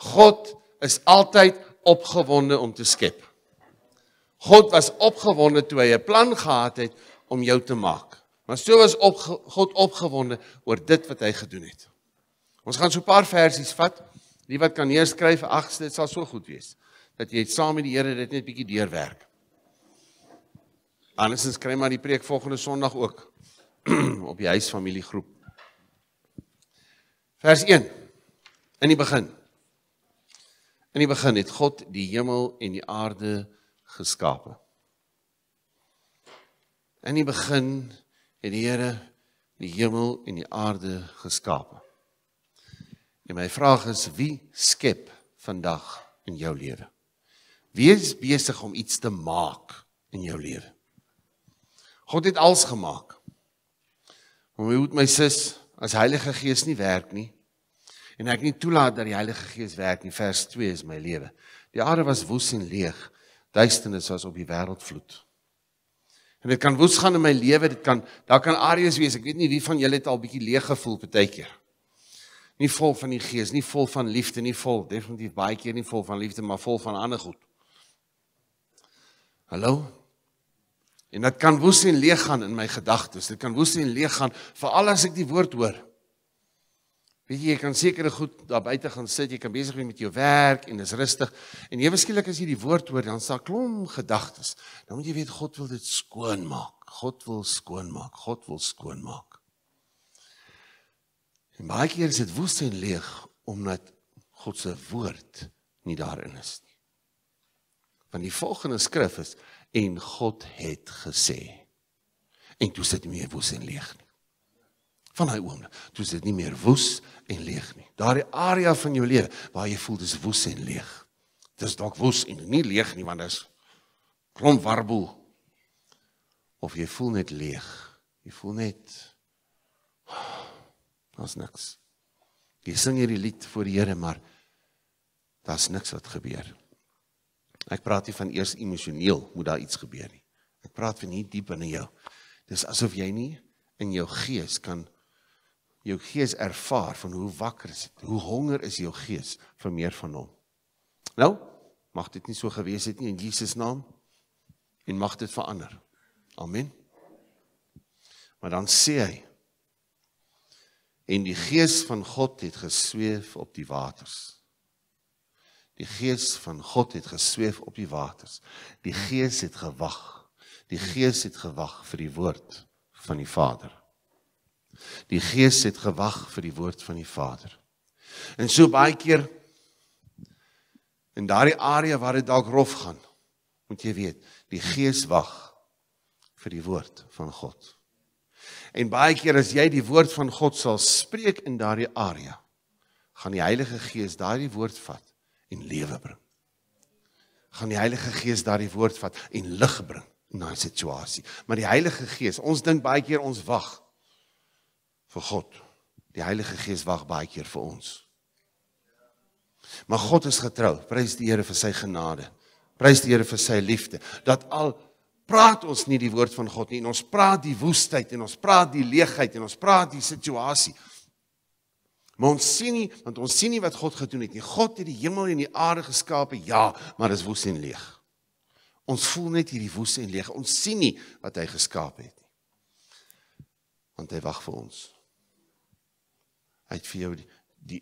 God is altyd opgewonde om te skep. God was opgewonde toe hy 'n plan gehad het om jou te maak. Maar so was op, God opgewonde oor dit wat hy gedoen het. Ons gaan so 'n paar versies vat. Wie wat kan neerskryf, ag, dit sal so goed wees dat jy saam met die Here dit net bietjie deurwerk. Anders skry maar die preek volgende Sondag ook op die huisfamiliegroep. Vers 1. In die begin In die begin het God die hemel en die aarde geskape. In die begin het die Here die hemel en die aarde geskape. En my vraag is wie skep vandag in jou lewe? Wie is besig om iets te maak in jou lewe? God het alles gemaak. Maar my hoed my sis, as Heilige Gees nie werk nie, en ek nie toelaat dat die Heilige Gees werk nie. Vers 2 is my lewe. Die aarde was woes en leeg. Duisternis was op die wêreld vloed. En dit kan woes gaan in my lewe, dit kan daar kan areas wees. Ek weet nie wie van julle het al bietjie leeg gevoel partykeer. Nie vol van die Gees, nie vol van liefde, nie vol, definitief baie keer nie vol van liefde, maar vol van ander goed. Hallo. En dit kan woes en leeg gaan in my gedagtes. Dit kan woes en leeg gaan veral as ek die woord hoor. Weet jy, jy kan sekere goed daar buite gaan sit, jy kan besig wees met jou werk en dis rustig. En ewe skielik as jy die woord hoor, dan sal klom gedagtes. Dan moet jy weet God wil dit skoon maak. God wil skoon maak. God wil skoon maak. En baie keer is dit woestyn leeg omdat God se woord nie daarin is nie. Want die volgende skrif is en God het gesê. En toe sit jy meer woestyn leeg. Nie van daai oomblik, toe is dit nie meer woes en leeg nie. Daardie area van jou lewe waar jy voel dis woes en leeg. Dis dalk woes en nie leeg nie want dit is klomp warboel. Of jy voel net leeg. Jy voel net daar's niks. Jy sing hierdie lied voor die Here, maar daar's niks wat gebeur. Ek praat nie van eers emosioneel moet daar iets gebeur nie. Ek praat van hier diep binne jou. Dis asof jy nie in jou gees kan jou gees ervaar van hoe wakker is dit, hoe honger is jou gees vir meer van hom. Nou, mag dit nie so gewees het nie in Jesus naam en mag dit verander. Amen. Maar dan sê hy en die gees van God het gesweef op die waters. Die gees van God het gesweef op die waters. Die gees het gewag. Die gees het gewag vir die woord van die Vader. Die Gees het gewag vir die woord van die Vader. En so baie keer in daardie area waar dit dalk rof gaan, moet jy weet, die Gees wag vir die woord van God. En baie keer as jy die woord van God sal spreek in daardie area, gaan die Heilige Gees daardie woord vat en lewe bring. Gaan die Heilige Gees daardie woord vat en lig bring in daai situasie. Maar die Heilige Gees, ons dink baie keer ons wag vir God. Die Heilige Gees wag baie keer vir ons. Maar God is getrou. Prys die Here vir sy genade. Prys die Here vir sy liefde. Dat al praat ons nie die woord van God nie en ons praat die woestheid en ons praat die leegheid en ons praat die situasie. Maar ons sien nie want ons sien nie wat God gedoen het nie. God het die hemel en die aarde geskape. Ja, maar dis woes en leeg. Ons voel net hierdie woes en leeg. Ons sien nie wat hy geskaap het nie. Want hy wag vir ons. Hy het vir jou die, die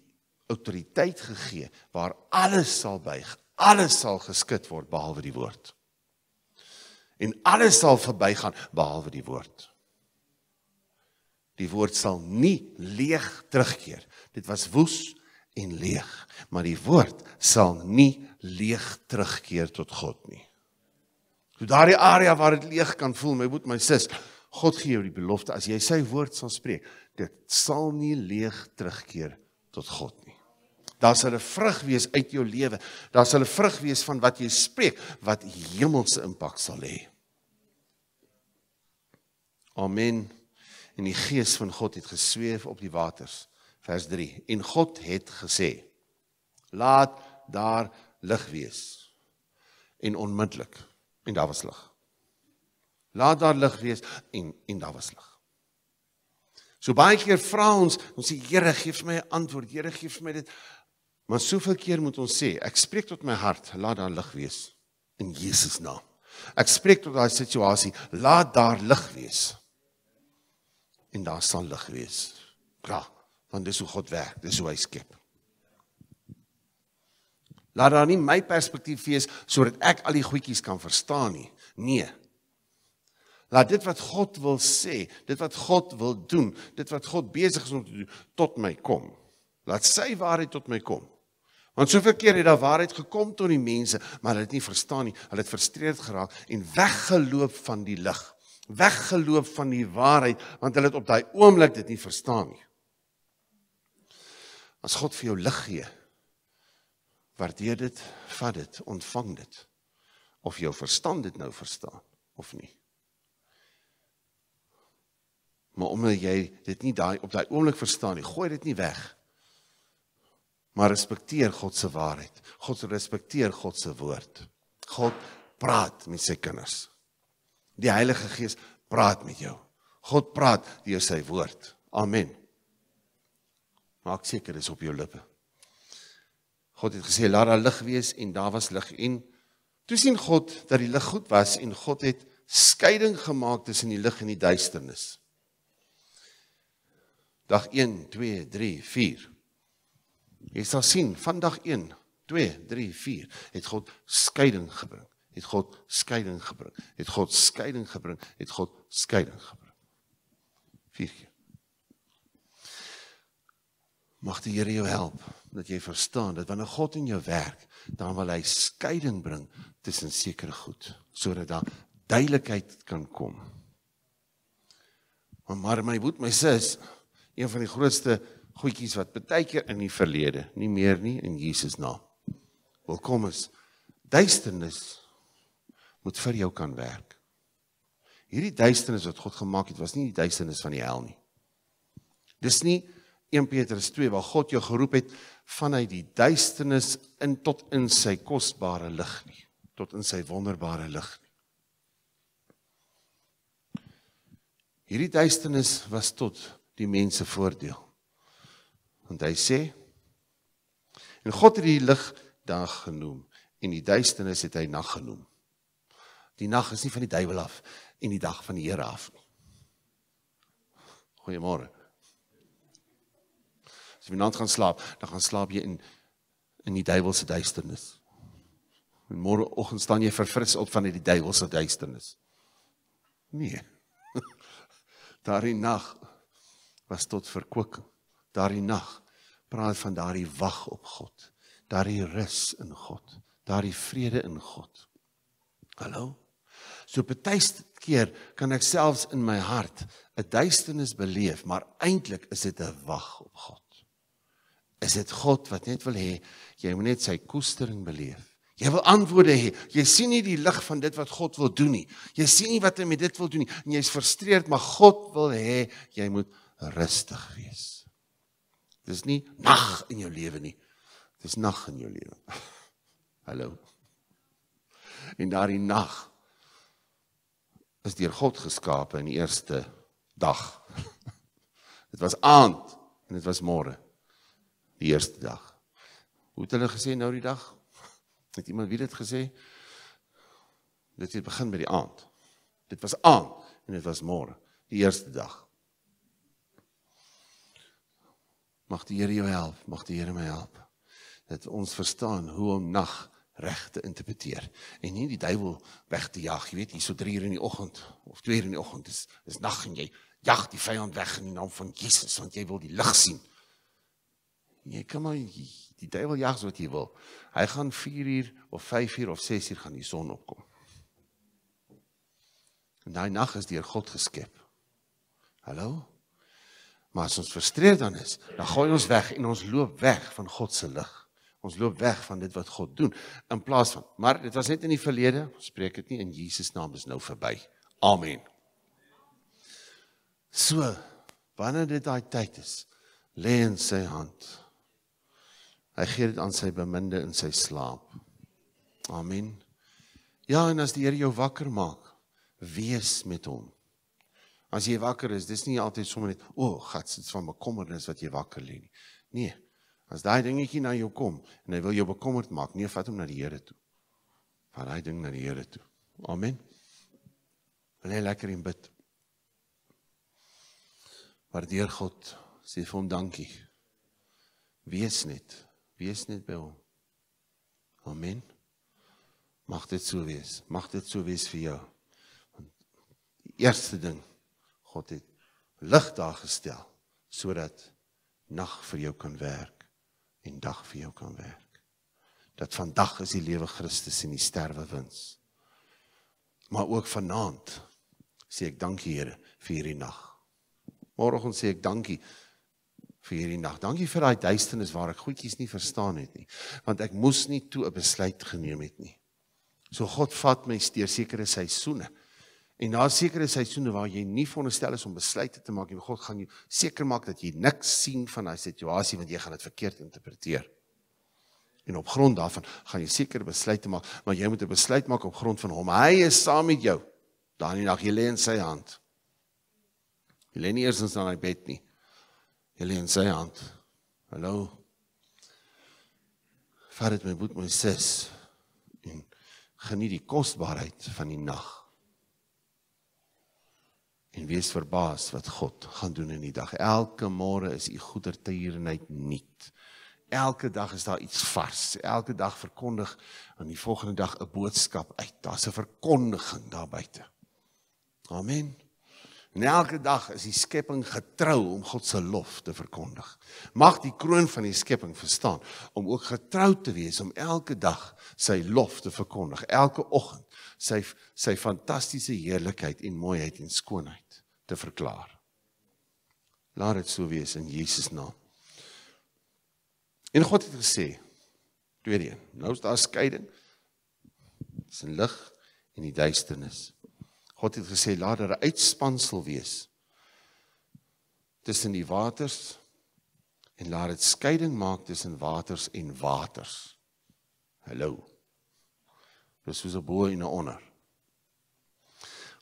autoriteit gegee waar alles sal buig, alles sal geskit word behalwe die woord. En alles sal verbygaan behalwe die woord. Die woord sal nie leeg terugkeer. Dit was woes en leeg, maar die woord sal nie leeg terugkeer tot God nie. So daardie area waar dit leeg kan voel, my boet my sis, God gee jou die belofte as jy sy woord sal spreek, dit sal nie leeg terugkeer tot God nie. Daar sal 'n vrug wees uit jou lewe. Daar sal 'n vrug wees van wat jy spreek wat hemelse impak sal hê. Amen. En die gees van God het gesweef op die waters. Vers 3. En God het gesê: Laat daar lig wees. En onmiddellik en daar was lig. Laat daar lig wees en en daar was lig. So baie keer vra ons, ons sê Here, gee vir my 'n antwoord. Here, gee vir my dit. Maar soveel keer moet ons sê, ek spreek tot my hart, laat daar lig wees in Jesus naam. Ek spreek tot daai situasie, laat daar lig wees. En daar sal lig wees. Ja, want dis hoe God werk, dis hoe hy skep. Laat dan nie my perspektief wees sodat ek al die goedjies kan verstaan nie. Nee, Laat dit wat God wil sê, dit wat God wil doen, dit wat God besig is om te doen, tot my kom. Laat sy waarheid tot my kom. Want soveel keer het daar waarheid gekom tot die mense, maar hulle het nie verstaan nie. Hulle het frustreerd geraak en weggeloop van die lig, weggeloop van die waarheid, want hulle het op daai oomblik dit nie verstaan nie. As God vir jou lig gee, waardeer dit, vat dit, ontvang dit. Of jou verstand dit nou verstaan of nie. Maar omdat jy dit nie daai op daai oomblik verstaan nie, gooi dit nie weg. Maar respekteer God se waarheid. God respekteer God se woord. God praat met sy kinders. Die Heilige Gees praat met jou. God praat deur sy woord. Amen. Maak seker dis op jou lippe. God het gesê laat daar lig wees en daar was lig en toe sien God dat die lig goed was en God het skeiding gemaak tussen die lig en die duisternis. Dag 1, 2, 3, 4. Jy sal sien van dag 1, 2, 3, 4 het God skeiding gebring. Het God skeiding gebring. Het God skeiding gebring. Het God skeiding gebring. 4 keer. Mag die Here jou help dat jy verstaan dat wanneer God in jou werk, dan wil hy skeiding bring tussen sekere goed sodat daar duidelikheid kan kom. Maar my woed my sis een van die grootste goedjies wat baie keer in die verlede, nie meer nie in Jesus naam. Wil kom is duisternis moet vir jou kan werk. Hierdie duisternis wat God gemaak het, was nie die duisternis van die hel nie. Dis nie 1 Petrus 2 waar God jou geroep het vanuit die duisternis in tot in sy kosbare lig nie, tot in sy wonderbare lig. Hierdie duisternis was tot die mense voordeel. Want hy sê en God het die lig dag genoem en die duisternis het hy nag genoem. Die nag is nie van die duiwel af en die dag van die Here af nie. Goeiemôre. As jy vanaand gaan slaap, dan gaan slaap jy in in die duiwelse duisternis. En môre oggend staan jy verfris op van die duiwelse duisternis. Nee. Daardie nag was tot verkwikking. Daardie nag praat van daardie wag op God, daardie rus in God, daardie vrede in God. Hallo. So baie keer kan ek selfs in my hart 'n duisternis beleef, maar eintlik is dit 'n wag op God. Is dit God wat net wil hê jy moet net sy koestering beleef. Jy wil antwoorde hê. Jy sien nie die lig van dit wat God wil doen nie. Jy sien nie wat hy met dit wil doen nie en jy's frustreerd, maar God wil hê jy moet rustig wees. Dis nie nag in jou lewe nie. Dis nag in jou lewe. Hallo. En daardie nag is deur God geskape in die eerste dag. Dit was aand en dit was môre. Die eerste dag. Hoe het hulle gesê nou die dag? Het iemand weet dit gesê? Dit het begin by die aand. Dit was aand en dit was môre, die eerste dag. Mag die Here jou help, mag die Here my help dat ons verstaan hoe om nag reg te interpreteer en nie die duiwel weg te jag. Jy weet, hierso 3 uur in die oggend of 2 uur in die oggend is is nag en jy jag die vyand weg in die naam van Jesus want jy wil die lig sien. Jy kan maar die duiwel jag so wat jy wil. Hy gaan 4 uur of 5 uur of 6 uur gaan die son opkom. En daai nag is deur God geskep. Hallo. Maar as ons frustreerd dan is, dan gooi ons weg en ons loop weg van God se lig. Ons loop weg van dit wat God doen in plaas van. Maar dit was net in die verlede, spreek dit nie in Jesus naam is nou verby. Amen. So, wanneer dit daai tyd is, lê in sy hand. Hy gee dit aan sy beminde in sy slaap. Amen. Ja, en as die Here jou wakker maak, wees met hom. As jy wakker is, dis nie altyd sommer net, o, oh, gats, dit's van bekommernis wat jy wakker lê nie. Nee. As daai dingetjie na jou kom en hy wil jou bekommerd maak, nee, vat hom na die Here toe. Vat daai ding na die Here toe. Amen. Bly lekker en bid. Waardeer God. Sê vir hom dankie. Wees net, wees net by hom. Amen. Mag dit so wees. Mag dit so wees vir jou. Want die eerste ding God het lig daar gestel sodat nag vir jou kan werk en dag vir jou kan werk. Dat vandag is die lewe Christus en die sterwe wins. Maar ook vanaand sê ek dankie Here vir hierdie nag. Môreoggend sê ek dankie vir hierdie nag. Dankie vir daai duisternis waar ek goedjies nie verstaan het nie, want ek moes nie toe 'n besluit geneem het nie. So God vat my steur sekere seisoene En daar sekerre seisoene waar jy nie veronderstel is om besluite te maak nie, God gaan jou seker maak dat jy niks sien van daai situasie want jy gaan dit verkeerd interpreteer. En op grond daarvan gaan jy seker besluite maak, maar jy moet 'n besluit maak op grond van hom. Hy is saam met jou. Daarin nag jy lê in sy hand. Jy lê nie eers in sy bed nie. Jy lê in sy hand. Hallo. Vat dit my boet my sis. En geniet die kosbaarheid van die nag en wees verbaas wat God gaan doen in die dag. Elke môre is u goedertierenheid nuut. Elke dag is daar iets vars. Elke dag verkondig aan die volgende dag 'n boodskap uit. Daar's 'n verkondiging daar buite. Amen. En elke dag is die skepping getrou om God se lof te verkondig. Mag die kroon van die skepping verstaan om ook getrou te wees om elke dag sy lof te verkondig. Elke oggend sy sy fantastiese heerlikheid en mooiheid en skoonheid te verklaar. Laat dit so wees in Jesus naam. En God het gesê, tweede een, nou is daar skeiding tussen lig en die duisternis. God het gesê laat daar er 'n uitspansel wees tussen die waters en laat dit skeiding maak tussen waters en waters. Hallo. Dis soos 'n bo en 'n onder.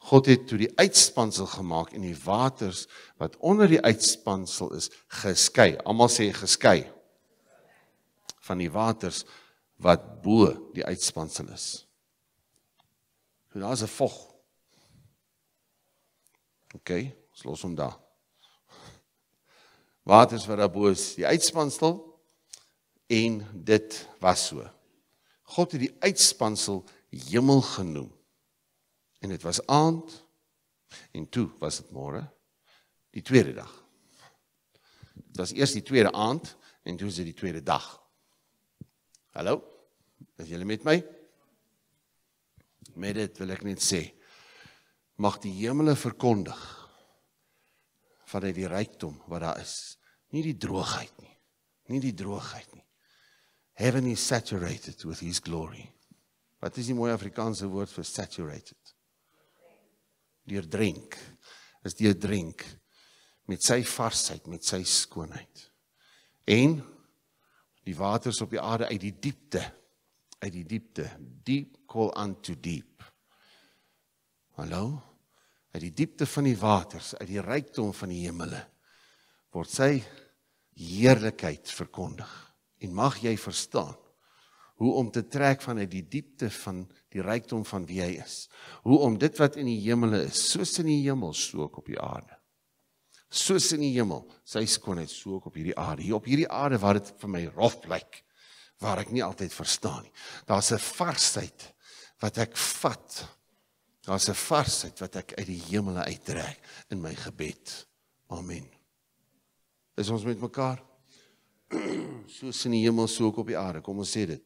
God het toe die uitspansel gemaak en die waters wat onder die uitspansel is geskei. Almal sê geskei van die waters wat bo die uitspansel is. So daar's 'n vog. OK, ons los hom daar. Waters wat daar bo is, die uitspansel en dit was so. God het die uitspansel hemel genoem. En dit was aand en toe was dit môre, die tweede dag. Dit was eers die tweede aand en toe is dit die tweede dag. Hallo? Is julle met my? Met dit wil ek net sê mag die hemele verkondig van uit die rykdom wat daar is, nie die droogheid nie. Nie die droogheid nie. Heaven is saturated with his glory. Wat is die mooi Afrikaanse woord vir saturated? deur drink is deur drink met sy varsheid met sy skoonheid en die waters op die aarde uit die diepte uit die diepte deep call unto deep hallo uit die diepte van die waters uit die rykdom van die hemele word sy heerlikheid verkondig en mag jy verstaan hoe om te trek vanuit die diepte van die rykdom van wie hy is. Hoe om dit wat in die hemele is, soos in die hemel so ook op die aarde. Soos in die hemel, sy skoonheid so ook op hierdie aarde. Hier op hierdie aarde waar dit vir my rof blyk, waar ek nie altyd verstaan nie. Daar's 'n varsheid wat ek vat. Daar's 'n varsheid wat ek uit die hemele uittrek in my gebed. Amen. Is ons met mekaar? Soos in die hemel, so ook op die aarde. Kom ons sê dit.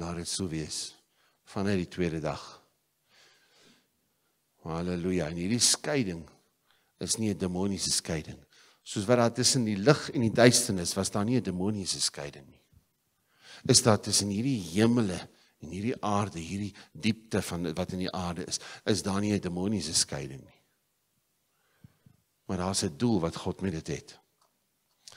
laat dit sou wees vanuit die tweede dag. Halleluja. En hierdie skeiding is nie 'n demoniese skeiding. Soos wat daar tussen die lig en die duisternis was daar nie 'n demoniese skeiding nie. Is daar tussen hierdie hemele en hierdie aarde, hierdie diepte van wat in die aarde is, is daar nie 'n demoniese skeiding nie. Maar daar's 'n doel wat God met dit het. het.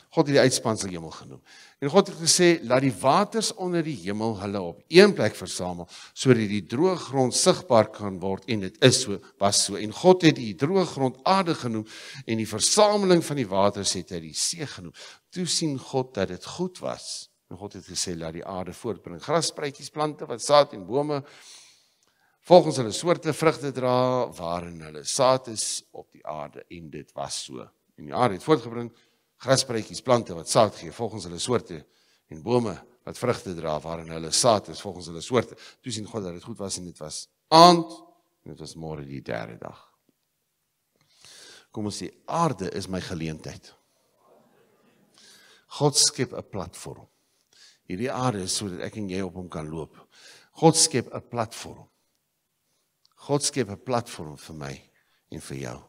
God het die uitspansel hemel genoem. En God het gesê laat die waters onder die hemel hulle op een plek versamel sodat die droë grond sigbaar kan word en dit is so was so. En God het die droë grond aarde genoem en die versameling van die waters het hy die see genoem. Toe sien God dat dit goed was. En God het gesê laat die aarde voortbring grasspruitjies, plante wat saad en bome volgens hulle soorte vrugte dra waarin hulle saad is op die aarde en dit was so. En die aarde het voortgebring grasprytjies, plante wat saad gee volgens hulle soorte en bome wat vrugte dra waarin hulle saad is volgens hulle soorte. Toe sien God dat dit goed was en dit was aand en dit was môre die derde dag. Kom ons sê aarde is my geleentheid. God skep 'n platform. Hierdie aarde is sodat ek en jy op hom kan loop. God skep 'n platform. God skep 'n platform vir my en vir jou.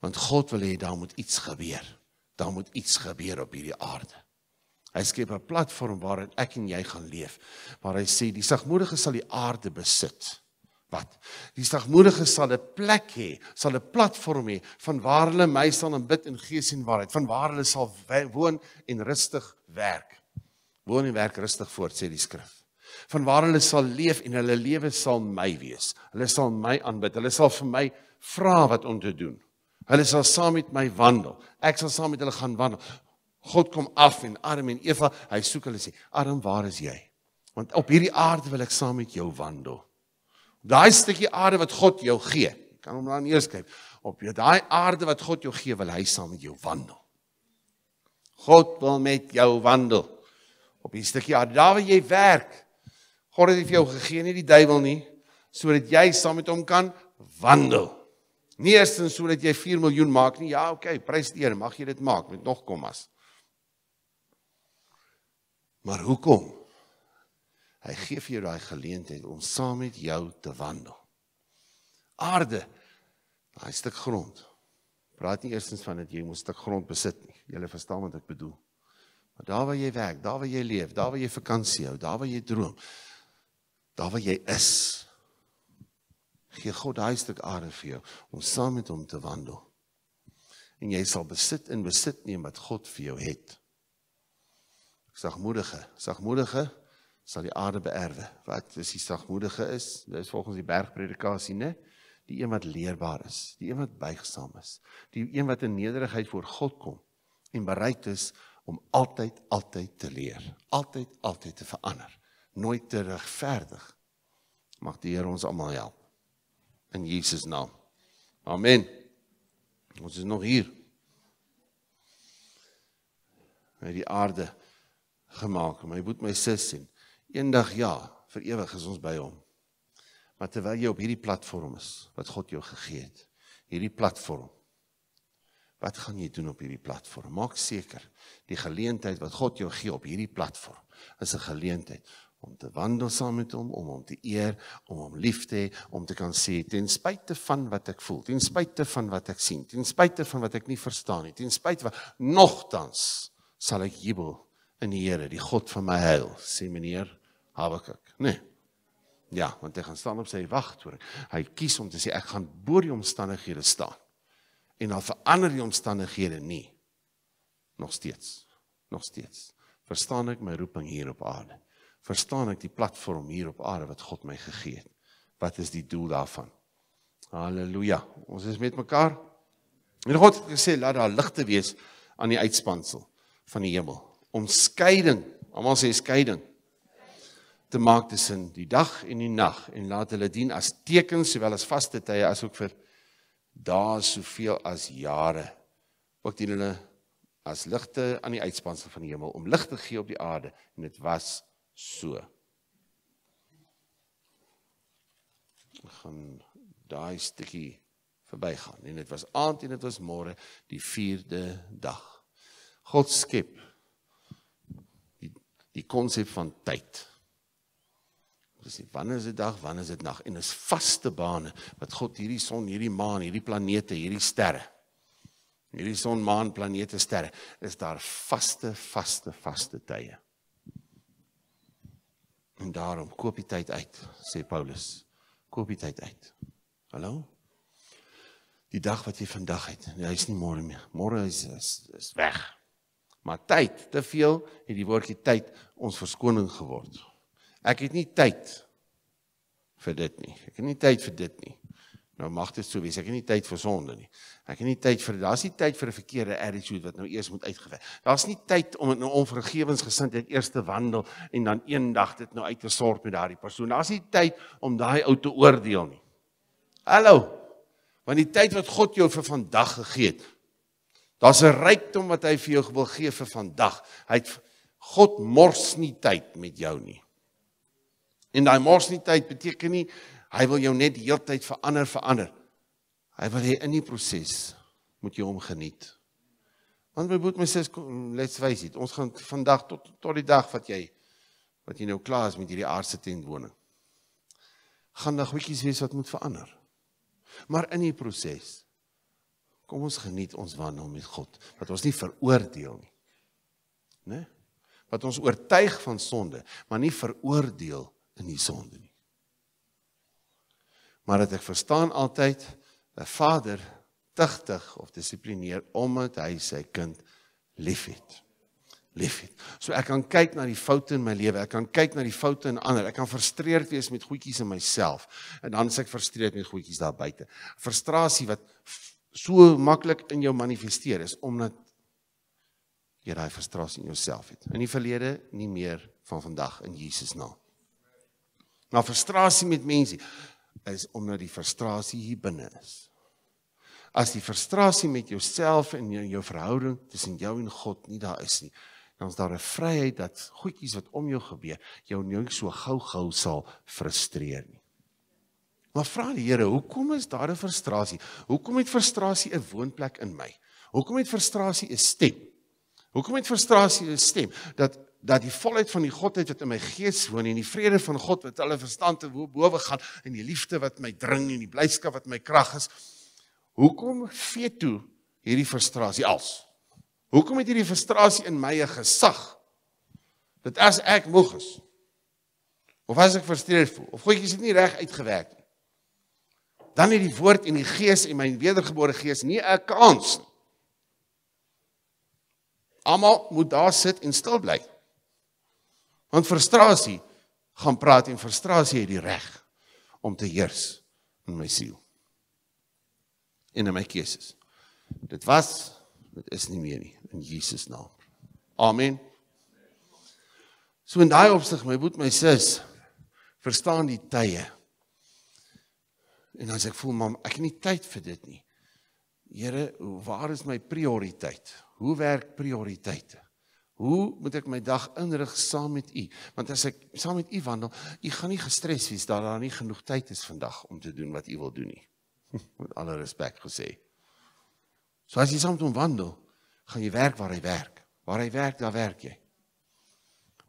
Want God wil hê daar moet iets gebeur. Daar moet iets gebeur op hierdie aarde. Hy skep 'n platform waarin ek en jy gaan leef. Maar hy sê die sagmoedige sal die aarde besit. Wat? Die sagmoedige sal 'n plek hê, sal 'n platform hê van waar hulle my sal aanbid in gees en waarheid, van waar hulle sal woon en rustig werk. Woon en werk rustig voort sê die skrif. Van waar hulle sal leef en hulle lewe sal my wees. Hulle sal my aanbid. Hulle sal vir my vra wat om te doen. Hulle sal saam met my wandel. Ek sal saam met hulle gaan wandel. God kom af en Adam en Eva, hy soek hulle sê, "Adam, waar is jy?" Want op hierdie aarde wil ek saam met jou wandel. Daai stukkie aarde wat God jou gee, kan hom dan eerskryf. Op jy daai aarde wat God jou gee, wil hy saam met jou wandel. God wil met jou wandel. Op hierdie stukkie aarde daar waar jy werk. God het dit vir jou gegee, nie die duiwel nie, sodat jy saam met hom kan wandel. Hmm. Nie eers en sodat jy 4 miljoen maak nie. Ja, okay, prys die Here, mag jy dit maak met nog kommas. Maar hoekom? Hy gee vir jou daai geleentheid om saam met jou te wandel. Aarde, daai stuk grond. Praat nie eersens van dat jy 'n stuk grond besit nie. Jy lê verstaan wat ek bedoel. Maar daar waar jy werk, daar waar jy leef, daar waar jy vakansie hou, daar waar jy droom, daar waar jy is, gee God daai stuk aarde vir jou om saam met hom te wandel. En jy sal besit en besit neem wat God vir jou het. Sagmoedige, sagmoedige sal die aarde beerwe. Wat is die sagmoedige is? Dis volgens die bergpredikasie, né? Die een wat leerbaar is, die een wat buigsaam is, die een wat in nederigheid voor God kom en bereid is om altyd altyd te leer, altyd altyd te verander, nooit te regverdig. Mag die Here ons almal help in Jesus naam. Amen. Ons is nog hier. Hy die aarde gemaak, my boet my sis sien. Eendag ja, vir ewig is ons by hom. Maar terwyl jy op hierdie platform is wat God jou gegee het, hierdie platform. Wat gaan jy doen op hierdie platform? Maak seker die geleentheid wat God jou gee op hierdie platform is 'n geleentheid om te wandel saam met hom, om hom te eer, om hom lief te hê, om te kan sê ten spyte van wat ek voel, ten spyte van wat ek sien, ten spyte van wat ek nie verstaan nie, ten spyte van nogtans sal ek jubel in die Here, die God van my heil, sê meneer Habakuk. Nee. Ja, want hy gaan staan op sy wagtoring. Hy kies om te sê ek gaan bo die omstandighede staan. En al verander die omstandighede nie nog steeds. Nog steeds. Verstaan ek my roeping hier op aarde? verstaan ek die platform hier op aarde wat God my gegee het. Wat is die doel daarvan? Halleluja. Ons is met mekaar. En God het gesê laat daar ligte wees aan die uitspansel van die hemel. Omskeiding. Almal sê skeiding. Te maak tussen die dag en die nag en laat hulle dien as tekens sowel as vaste tye as ook vir dae soveel as jare. Ook dien hulle as ligte aan die uitspansel van die hemel om lig te gee op die aarde en dit was so. Ek gaan daai stukkie verbygaan en dit was aand en dit was môre die 4de dag. God skep die die konsep van tyd. Dis nie wanneer is dit dag, wanneer is dit nag en is vaste bane wat God hierdie son, hierdie maan, hierdie planete, hierdie sterre. Hierdie son, maan, planete, sterre, is daar vaste, vaste, vaste tye. En daarom koop die tyd uit, sê Paulus. Koop die tyd uit. Hallo? Die dag wat jy vandag het, hy is nie môre meer. Môre is, is is weg. Maar tyd, te veel het die woordjie tyd ons verskoning geword. Ek het nie tyd vir dit nie. Ek het nie tyd vir dit nie. Nou mag dit sou wees. Ek het nie tyd vir sonde nie. Ek het nie tyd vir daar's nie tyd vir 'n verkeerde attitude wat nou eers moet uitgewerk. Daar's nie tyd om in 'n onvergewensgesindheid eers te wandel en dan eendag dit nou uit te sort met daardie persoon. Daar's nie tyd om daai ou te oordeel nie. Hallo. Want die tyd wat God jou vir vandag gegee het. Daar's 'n rykdom wat hy vir jou wil gee vir vandag. Hy't God mors nie tyd met jou nie. En daai mors nie tyd beteken nie Hy wil jou net die hele tyd verander, verander. Hy wil hê in die proses moet jy hom geniet. Want my boet my sê let's face it, ons gaan vandag tot tot die dag wat jy wat jy nou klaar is met hierdie aardse tentwoning. Gaan daar goedjies wees wat moet verander. Maar in die proses kom ons geniet ons wandel met God, dat ons nie veroordeel nie. Né? Nee? Wat ons oortuig van sonde, maar nie veroordeel in die sonde nie maar dat ek verstaan altyd 'n vader tigtig of dissiplineer omdat hy sy kind liefhet. Liefhet. So ek kan kyk na die foute in my lewe. Ek kan kyk na die foute in ander. Ek kan frustreerd wees met goedjies in myself en dan sê ek frustreerd met goedjies daar buite. Frustrasie wat so maklik in jou manifesteer is omdat jy daai frustrasie in jouself het. In die verlede nie meer van vandag in Jesus naam. Na frustrasie met mense is omdat die frustrasie hier binne is. As die frustrasie met jouself en jou, jou verhouding tussen jou en God nie daar is nie, dan is daar 'n vryheid dat goedjies wat om jou gebeur jou nie so gou-gou sal frustreer nie. Maar vra die Here, hoekom is daar 'n frustrasie? Hoekom het frustrasie 'n woonplek in my? Hoekom het frustrasie 'n stem? Hoekom het frustrasie 'n stem dat dat die volheid van die godheid wat in my gees woon en die vrede van God wat alle verstand te bowe gaan en die liefde wat my dring en die blydskap wat my krag is. Hoekom fee toe hierdie frustrasie als? Hoekom het hierdie frustrasie in my 'n gesag? Dat as ek moeg is of as ek frustreerd voel of goedjies het nie reg uitgewerk nie. Dan het die woord en die gees en my wedergebore gees nie 'n kans. Almal moet daar sit en stil bly. Want frustrasie gaan praat en frustrasie het die reg om te heers in my siel en in my keuses. Dit was dit is nie meer nie in Jesus naam. Amen. So in daai opsig my boet my sis verstaan die tye. En as ek voel mam, ek het nie tyd vir dit nie. Here, waar is my prioriteit? Hoe werk prioriteite? Hoe moet ek my dag inrig saam met u? Want as ek saam met u wandel, u gaan nie gestres wees dat daar nie genoeg tyd is vandag om te doen wat u wil doen nie. Met alle respek gesê. So as jy saam met hom wandel, gaan jy werk waar hy werk. Waar hy werk, daar werk jy.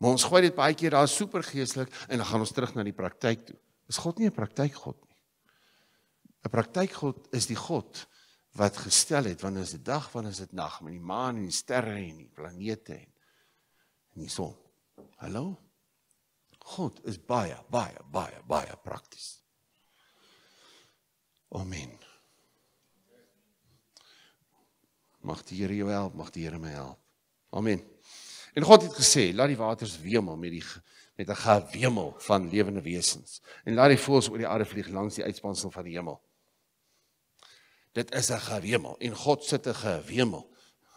Maar ons gooi dit baie keer daar supergeestelik en dan gaan ons terug na die praktyk toe. Is God nie 'n praktyk God nie? 'n Praktyk God is die God wat gestel het wanneer is dit dag wanneer is dit nag met die maan en die sterre en die planete en in die son. Hallo. God is baie, baie, baie, baie prakties. Amen. Mag die Here jou help, mag die Here my help. Amen. En God het gesê, laat die waters wemel met die met 'n gewemel van lewende wesens en laat die voëls oor die aarde vlieg langs die uitspansel van die hemel. Dit is 'n gewemel en God sit 'n gewemel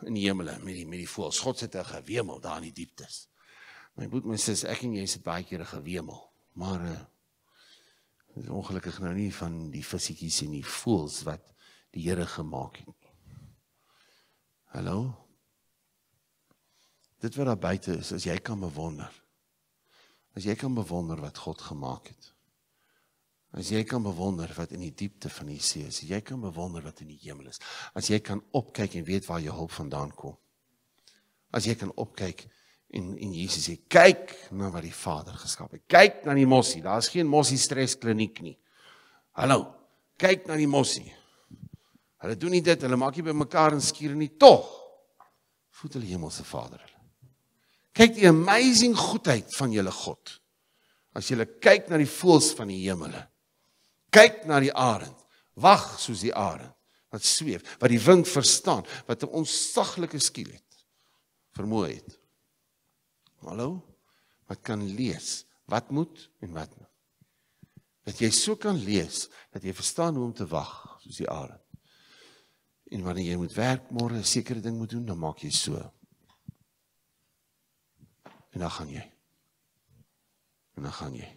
in die hemel met die met die voels. God sit 'n gewemel daar in die dieptes. My broer, my sussie, ek en jy sit baie kere gewemel. Maar uh eh, is ongelukkig nou nie van die visjetjies en die voels wat die Here gemaak het nie. Hallo. Dit wat daar buite is, as jy kan bewonder. As jy kan bewonder wat God gemaak het. As jy kan bewonder wat in die diepte van die see is, jy kan bewonder wat in die hemel is. As jy kan opkyk en weet waar jou hulp vandaan kom. As jy kan opkyk en en Jesus sê kyk na wat die Vader geskaap het. Kyk na die mossie. Daar's geen mossie stres kliniek nie. Hallo. Kyk na die mossie. Hulle doen nie dit, hulle maak nie by mekaar en skuur nie tog. Voet hulle hemelse Vader hulle. Kyk die amazing goedheid van julle God. As jy kyk na die voëls van die hemele, kyk na die arend. Wag soos die arend wat sweef, wat die wind verstaan, wat 'n onsaglike skiel het, vermooi het. Hallo? Wat kan lees? Wat moet en wat moet? Dat jy so kan lees dat jy verstaan hoe om te wag soos die arend. En wanneer jy moet werk môre, 'n sekere ding moet doen, dan maak jy so. En dan gaan jy. En dan gaan jy.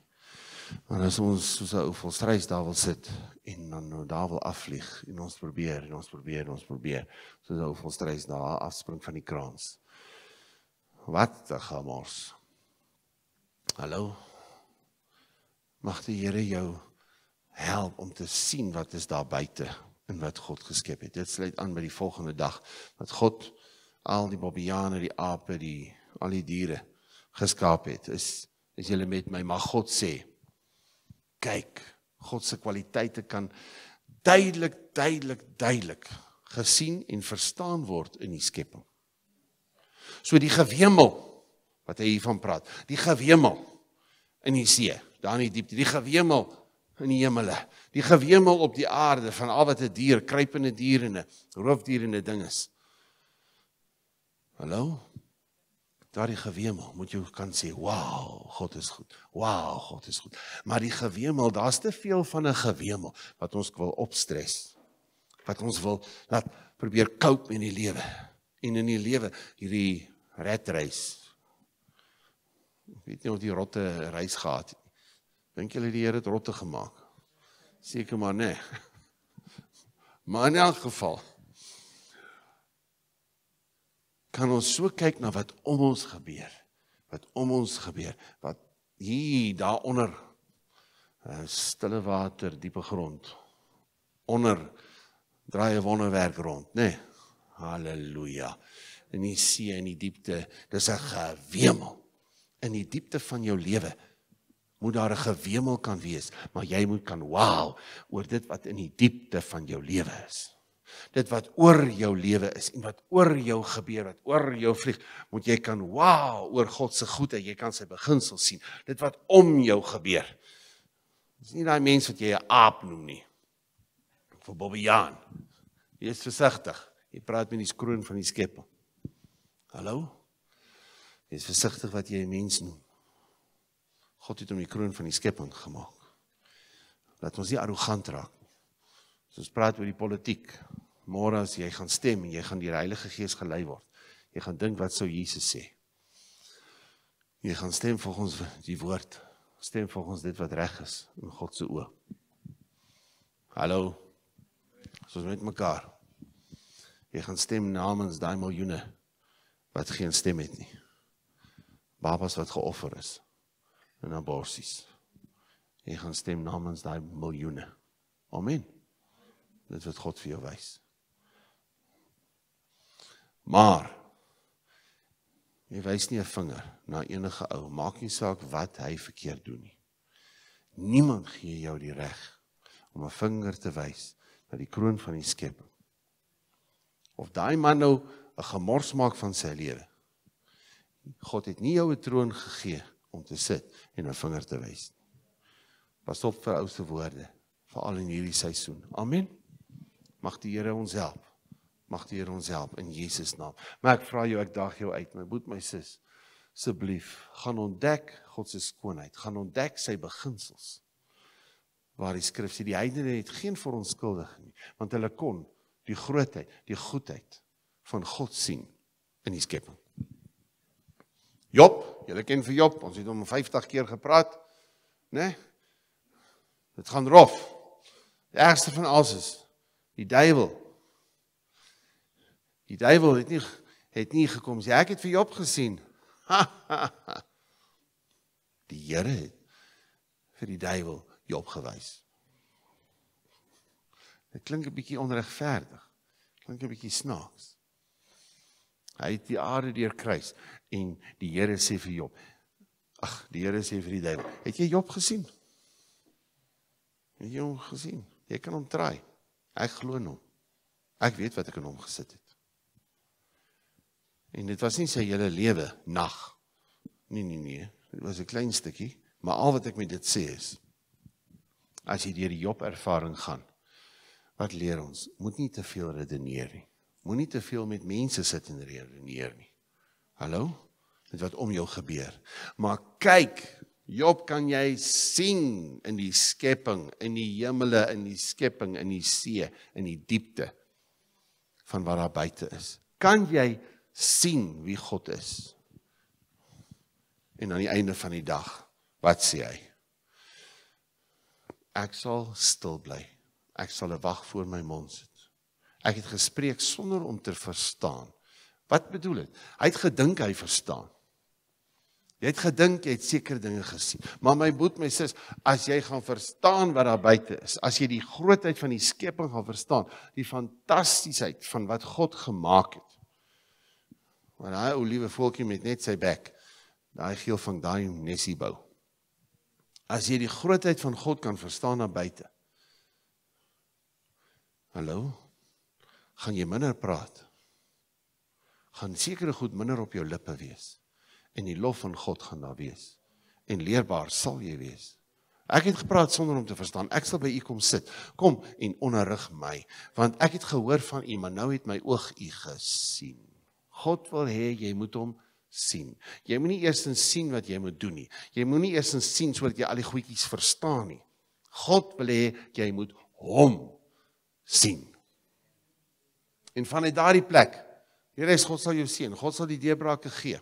Maar as ons soos 'n ou volstreis daar wil sit en dan nou daar wil afvlieg en ons probeer en ons probeer en ons probeer soos 'n ou volstreis daar afspring van die kraans. Wat da gamos. Hallo. Mag die Here jou help om te sien wat is daar buite en wat God geskep het. Dit sluit aan by die volgende dag wat God al die babiane, die ape, die al die diere geskaap het. Is is julle met my? Mag God sê kyk, God se kwaliteite kan duidelik, duidelik, duidelik gesien en verstaan word in die skepping. So die gewemel wat hy hiervan praat, die gewemel in die see, daar in die diepte, die gewemel in die hemele, die gewemel op die aarde van al wat 'n dier, kruipende dier en 'n roofdier en 'n ding is. Hallo, daardie gewemel moet jy kan sê wow God is goed wow God is goed maar die gewemel daar's te veel van 'n gewemel wat ons wil opstres wat ons wil laat probeer koop in die lewe en in die lewe hierdie rat race weet jy of die rotte reis gehad dink julle die Here het rotte gemaak seker maar nê nee. maar in elk geval kan ons so kyk na wat om ons gebeur. Wat om ons gebeur, wat hier daaronder eh, stille water, diepe grond onder draai 'n wonderwerk rond, né? Nee. Halleluja. En jy sien in die diepte, dis 'n gewemel. In die diepte van jou lewe moet daar 'n gewemel kan wees, maar jy moet kan wow oor dit wat in die diepte van jou lewe is dit wat oor jou lewe is en wat oor jou gebeur wat oor jou vlieg moet jy kan wow oor God se goedheid jy kan sy beginsel sien dit wat om jou gebeur dis nie daai mens wat jy 'n aap noem nie vir Bobbejaan jy is versigtig jy praat met die skroon van die skepel hallo jy is versigtig wat jy 'n mens noem God het hom die kroon van die skepping gemaak laat ons nie arrogant raak Soos praat oor die politiek. Môre as jy gaan stem en jy gaan deur die Heilige Gees gelei word. Jy gaan dink wat sou Jesus sê? Jy gaan stem volgens die woord. Stem volgens dit wat reg is in God se oë. Hallo. Soos met mekaar. Jy gaan stem namens daai miljoene wat geen stem het nie. Babas wat geoffer is in abortus. Jy gaan stem namens daai miljoene. Amen dit wat God vir jou wys. Maar jy wys nie 'n vinger na enige ou, maak nie saak wat hy verkeerd doen nie. Niemand gee jou die reg om 'n vinger te wys na die kroon van die skep. Of daai man nou 'n gemors maak van sy lewe. God het nie jou 'n troon gegee om te sit en 'n vinger te wys nie. Pas op vir ouste woorde, veral in hierdie seisoen. Amen. Mag die Here ons help. Mag die Here ons help in Jesus naam. Maar ek vra jou, ek daag jou uit, my boet my sis, asseblief, gaan ontdek God se skoonheid, gaan ontdek sy beginsels. Waar die skrif sê die heidene het geen verontskuldiging nie, want hulle kon die grootheid, die goedheid van God sien in die skepping. Job, julle ken vir Job, ons het hom 50 keer gepraat, né? Nee? Dit gaan rof. Die ergste van alles is Die duiwel. Die duiwel het nie het nie gekom sê ek het vir jou opgesien. die Here het vir die duiwel jou opgewys. Dit klink 'n bietjie onregverdig. Klink 'n bietjie snaaks. Hy het die aarde deur kruis en die Here sê vir Job: "Ag, die Here sê vir die duiwel, het jy Job gesien? Het jy hom gesien? Jy kan hom try. Ek glo in hom. Ek weet wat ek in hom gesit het. En dit was nie sy hele lewe nag. Nee nee nee, dit was 'n klein stukkie, maar al wat ek met dit sê is as jy deur die Job ervaring gaan, wat leer ons? Moet nie te veel redeneer nie. Moenie te veel met mense sit en redeneer nie. Hallo? Dit wat om jou gebeur. Maar kyk Job kan jy sien in die skepping, in die hemele, in die skepping, in die see, in die diepte van wat daar buite is. Kan jy sien wie God is? En aan die einde van die dag, wat sê hy? Ek sal stil bly. Ek sal 'n wag voor my mond sit. Ek het gespreek sonder om te verstaan. Wat bedoel dit? Hy het gedink hy verstaan. Jy het gedink jy het sekere dinge gesien. Maar my boet my sis, as jy gaan verstaan wat daar buite is, as jy die grootheid van die skepping gaan verstaan, die fantastiesheid van wat God gemaak het. Want daai ou liewe voeltjie met net sy bek, daai geel van daai nesie bou. As jy die grootheid van God kan verstaan daar buite. Hallo? Gaan jy minder praat? Gaan sekere goed minder op jou lippe wees? en die lof van God gaan daar wees en leerbaar sal jy wees. Ek het gepraat sonder om te verstaan. Ek sal by u kom sit. Kom en onderrig my, want ek het gehoor van u, maar nou het my oog u gesien. God wil hê jy moet hom sien. Jy moenie eers sien wat jy moet doen nie. Jy moenie eers sien sodat jy al die goedjies verstaan nie. God wil hê jy moet hom sien. En vanuit daardie plek, Here is God sal jou seën. God sal die deurbrake gee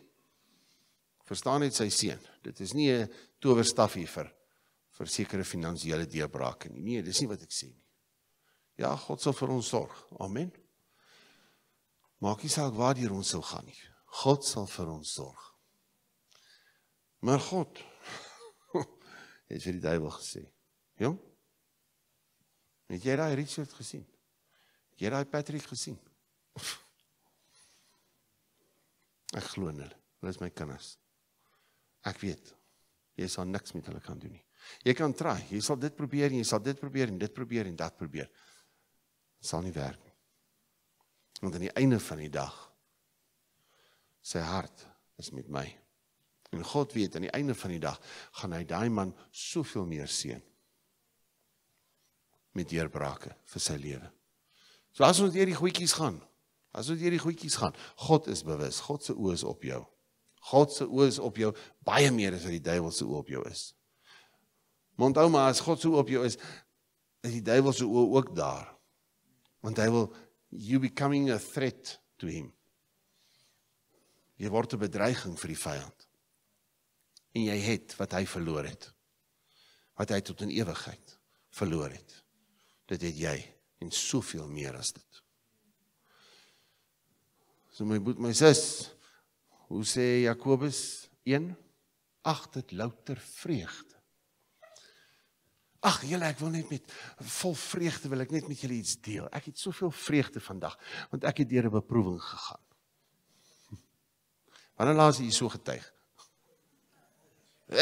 verstaan net sy seun. Dit is nie 'n towerstaf hier vir vir sekere finansiële deurbrake nie. Nee, dis nie wat ek sê nie. Ja, God sal vir ons sorg. Amen. Maak nie saak waar jy rond sou gaan nie. God sal vir ons sorg. Maar God het vir die duiwel gesê: "Jong, het jy daai Richard gesien? Het jy daai Patrick gesien?" Ek glo hulle. Hulle is my kinders. Ek weet. Jy sal niks met hulle kan doen nie. Jy kan try. Jy sal dit probeer en jy sal dit probeer en dit probeer en dat probeer. Dit sal nie werk nie. Want aan die einde van die dag sy hart is met my. En God weet aan die einde van die dag gaan hy daai man soveel meer seën met deurbrake vir sy lewe. So as ons deur die goedjies gaan, as ons deur die goedjies gaan, God is bewus, God se oë is op jou. God se oë is op jou baie meer as wat die duiwel se oë op jou is. Maar onthou maar as God se oë op jou is, is die duiwel se oë ook daar. Want hy wil you becoming a threat to him. Jy word 'n bedreiging vir die vyand. En jy het wat hy verloor het. Wat hy tot in ewigheid verloor het. Dit het jy en soveel meer as dit. So my boet my sis Hoe sê Jakobus 1? Ag dit louter vreugde. Ag julle, ek wil net met vol vreugde wil ek net met julle iets deel. Ek het soveel vreugde vandag want ek het deur 'n beproewing gegaan. Wanneer laas jy so getuig?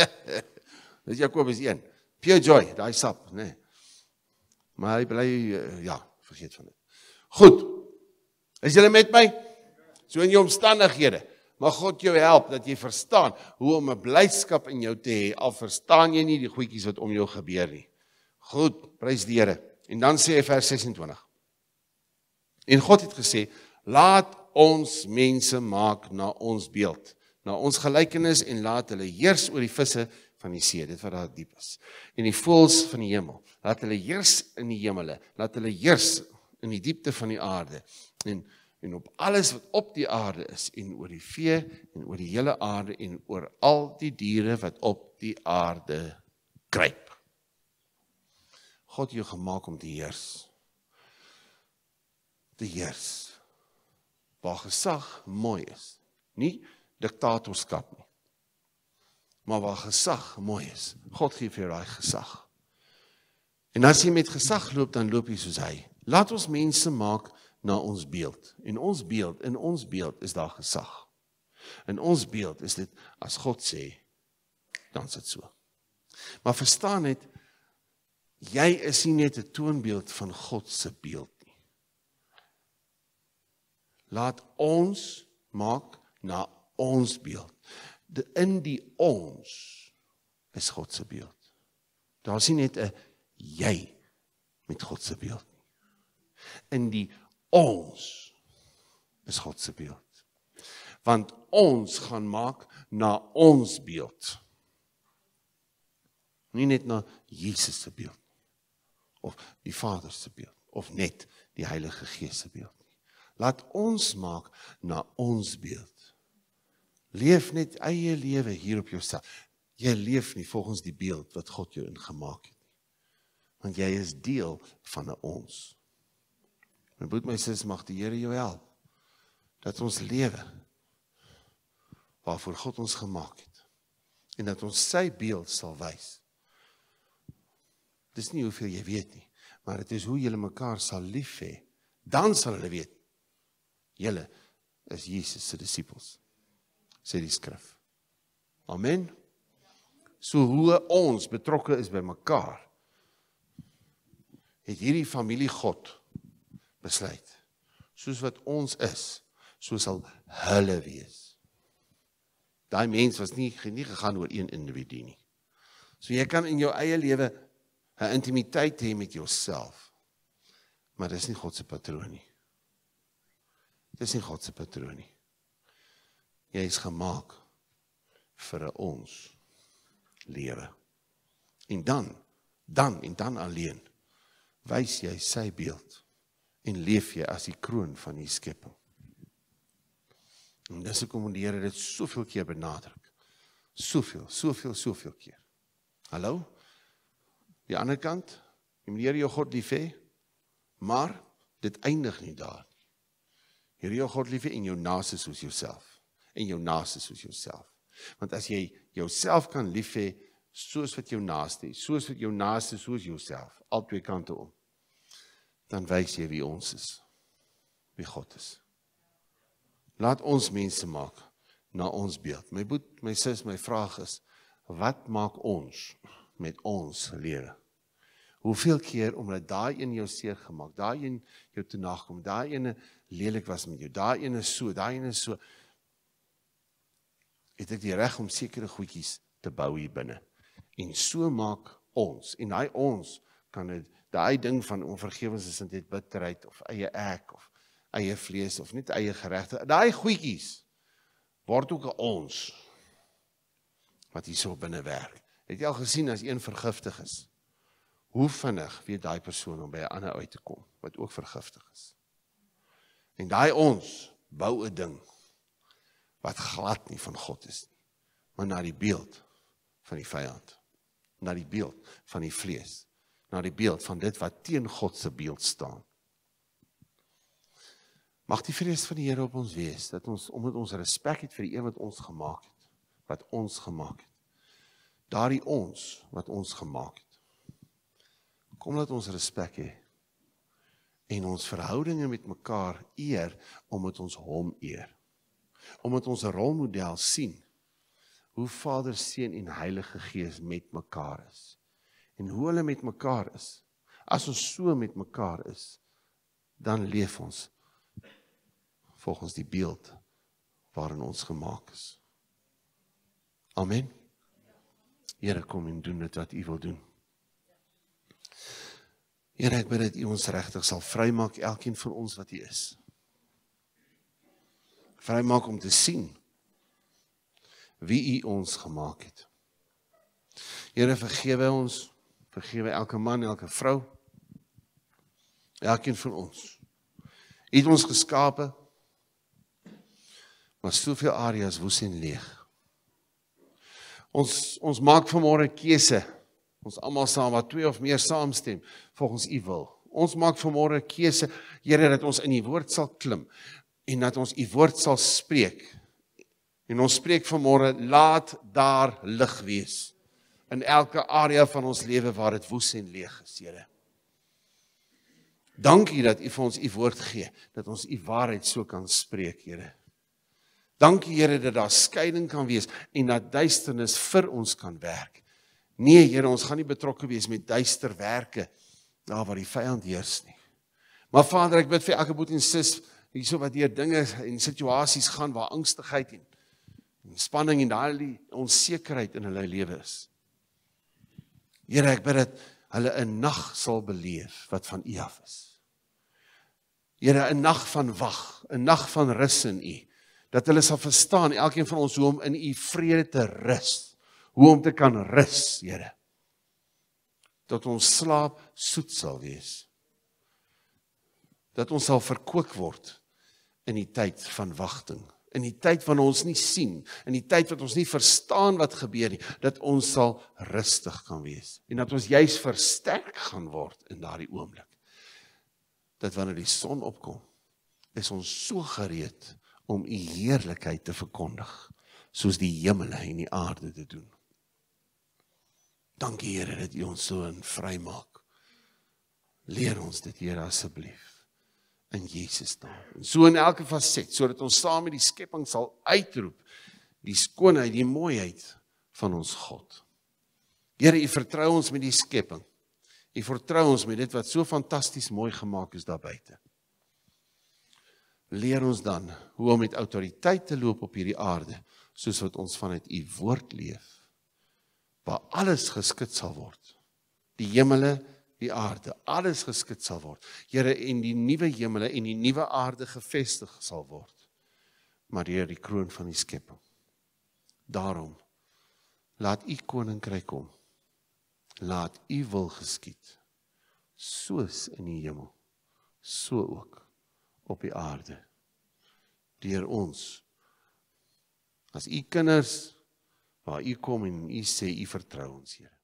Dis Jakobus 1. Pure joy, daai sap, né? Nee. Maar hy bly eh, ja, vergeet van dit. Goed. Is julle met my? So in jou omstandighede. Mag God jou help dat jy verstaan hoe om 'n blydskap in jou te hê al verstaan jy nie die goedjies wat om jou gebeur nie. Goed, prys die Here. En dan sê hy vers 26. En God het gesê: "Laat ons mense maak na ons beeld, na ons gelykenis en laat hulle heers oor die visse van die see, dit wat daar diep is, en die voëls van die hemel. Laat hulle heers in die hemele, laat hulle heers in die diepte van die aarde." En en op alles wat op die aarde is en oor die vee en oor die hele aarde en oor al die diere wat op die aarde kruip. God het jou gemaak om te heers. Te heers. Waar gesag mooi is, nie diktatorskap nie. Maar waar gesag mooi is, God gee vir jou daai gesag. En as jy met gesag loop, dan loop jy soos hy. Laat ons mense maak na ons beeld. En ons beeld, in ons beeld is daar gesag. In ons beeld is dit as God sê, dan is dit so. Maar verstaan net jy is nie net 'n toonbeeld van God se beeld nie. Laat ons maak na ons beeld. De, in die ons is God se beeld. Daar is nie net 'n jy met God se beeld nie. In die Ons is God se beeld. Want ons gaan maak na ons beeld. Nie net na Jesus se beeld of die Vader se beeld of net die Heilige Gees se beeld nie. Laat ons maak na ons beeld. Leef net eie lewe hier op jouself. Jy leef nie volgens die beeld wat God jou ingemaak het nie. Want jy is deel van 'n ons. En boet my sis, mag die Here jou help dat ons lewe waarvoor God ons gemaak het en dat ons sy beeld sal wys. Dis nie hoeveel jy weet nie, maar dit is hoe jy mekaar sal lief hê. Dan sal hulle weet julle is Jesus se disippels. Sê die skrif. Amen. So hoe ons betrokke is by mekaar het hierdie familie God besluit. Soos wat ons is, so sal hulle wees. Daai mens was nie nie gegaan oor een individu nie. So jy kan in jou eie lewe 'n intimiteit hê met jouself. Maar dis nie God se patroon nie. Dis nie God se patroon nie. Jy is gemaak vir 'n ons lewe. En dan, dan en dan alleen wys jy sy beeld en leef jy as die kroon van die skepping. En dis hoekom die Here dit soveel keer benadruk. Soveel, soveel, soveel keer. Hallo? Die ander kant, jy moet die Here jou God lief hê, maar dit eindig nie daar nie. Here jou God lief hê en jou naaste soos jouself en jou naaste soos jouself. Want as jy jouself kan lief hê soos wat jou naaste is, soos wat jou naaste soos jouself, albei kante om dan wys jy wie ons is. Wie God is. Laat ons mense maak na ons beeld. My boet, my sis, my vraag is: wat maak ons met ons lewe? Hoeveel keer omdat daai een jou seer gemaak, daai een jou te nagkom, daai een lelik was met jou, daai een is so, daai een is so het ek die reg om sekere goedjies te bou hier binne. En so maak ons en daai ons kan 'n daai ding van onvergewens is net bitterheid of eie ek of eie vlees of net eie geregte. Daai goedjies word ook ons wat hierso binne werk. Het jy al gesien as een vergiftig is? Hoe vinnig weet daai persoon om by 'n ander uit te kom wat ook vergiftig is. En daai ons bou 'n ding wat glad nie van God is nie, maar na die beeld van die vyand, na die beeld van die vlees na die beeld van dit wat teen God se beeld staan. Mag die vrees van die Here op ons wees dat ons omdat ons respek het vir die een wat ons gemaak het, wat ons gemaak het. Daardie ons wat ons gemaak het. Kom laat ons respek hê en ons verhoudinge met mekaar eer omdat ons hom eer. Omdat ons 'n rolmodel sien hoe Vader, Seun en Heilige Gees met mekaar is en hoe hulle met mekaar is. As ons so met mekaar is, dan leef ons volgens die beeld waarin ons gemaak is. Amen. Here kom en doen dit wat U wil doen. Here ek bid dat U ons regtig sal vrymaak elkeen van ons wat U is. Vrymaak om te sien wie U ons gemaak het. Here vergewe ons Vergewe elke man, elke vrou. Elkeen van ons. U het ons geskape. Maar soveel areas woes en leeg. Ons ons maak vanmôre keuse. Ons almal saam wat twee of meer saamstem volgens u wil. Ons maak vanmôre keuse, Here, dat ons in u woord sal klim en dat ons u woord sal spreek. En ons spreek vanmôre laat daar lig wees in elke area van ons lewe waar dit woes en leeg is, Here. Dankie dat U vir ons U woord gee, dat ons U waarheid so kan spreek, Here. Dankie Here dat daar skeiding kan wees en dat duisternis vir ons kan werk. Nee, Here, ons gaan nie betrokke wees met duisterwerke daar waar die vyand heers nie. Maar Vader, ek bid vir elke boetie en sis hierso wat hier dinge en situasies gaan waar angstigheid en spanning en daai onsekerheid in hulle lewe is. Here, ek bid dat hulle 'n nag sal beleef wat van U af is. Here, 'n nag van wag, 'n nag van rus in U. Dat hulle sal verstaan elkeen van ons hoe om in U vrede te rus, hoe om te kan rus, Here. Dat ons slaap soet sal wees. Dat ons sal verkoop word in die tyd van wagting in die tyd wanneer ons nie sien in die tyd wat ons nie verstaan wat gebeur nie dat ons sal rustig kan wees en dat ons juis versterk gaan word in daardie oomblik dat wanneer die son opkom is ons so gereed om u heerlikheid te verkondig soos die hemel en die aarde te doen dankie Here dat u ons so in vry maak leer ons dit Here asseblief in Jesus naam. So in elke faset sodat ons saam met die skepping sal uitroep die skoonheid, die mooiheid van ons God. Here, u vertrou ons met die skepping. U vertrou ons met dit wat so fantasties mooi gemaak is daar buite. Leer ons dan hoe om met autoriteit te loop op hierdie aarde, soos wat ons vanuit u woord leef, waar alles geskik sal word. Die hemele die aarde, alles geskit sal word. Here en die nuwe hemele en die nuwe aarde gevestig sal word. Maar Here, die kroon van die skepping. Daarom laat u koninkryk kom. Laat u wil geskied soos in die hemel, so ook op die aarde. Deur ons as u kinders waar u kom en u sê u vertrou ons Here.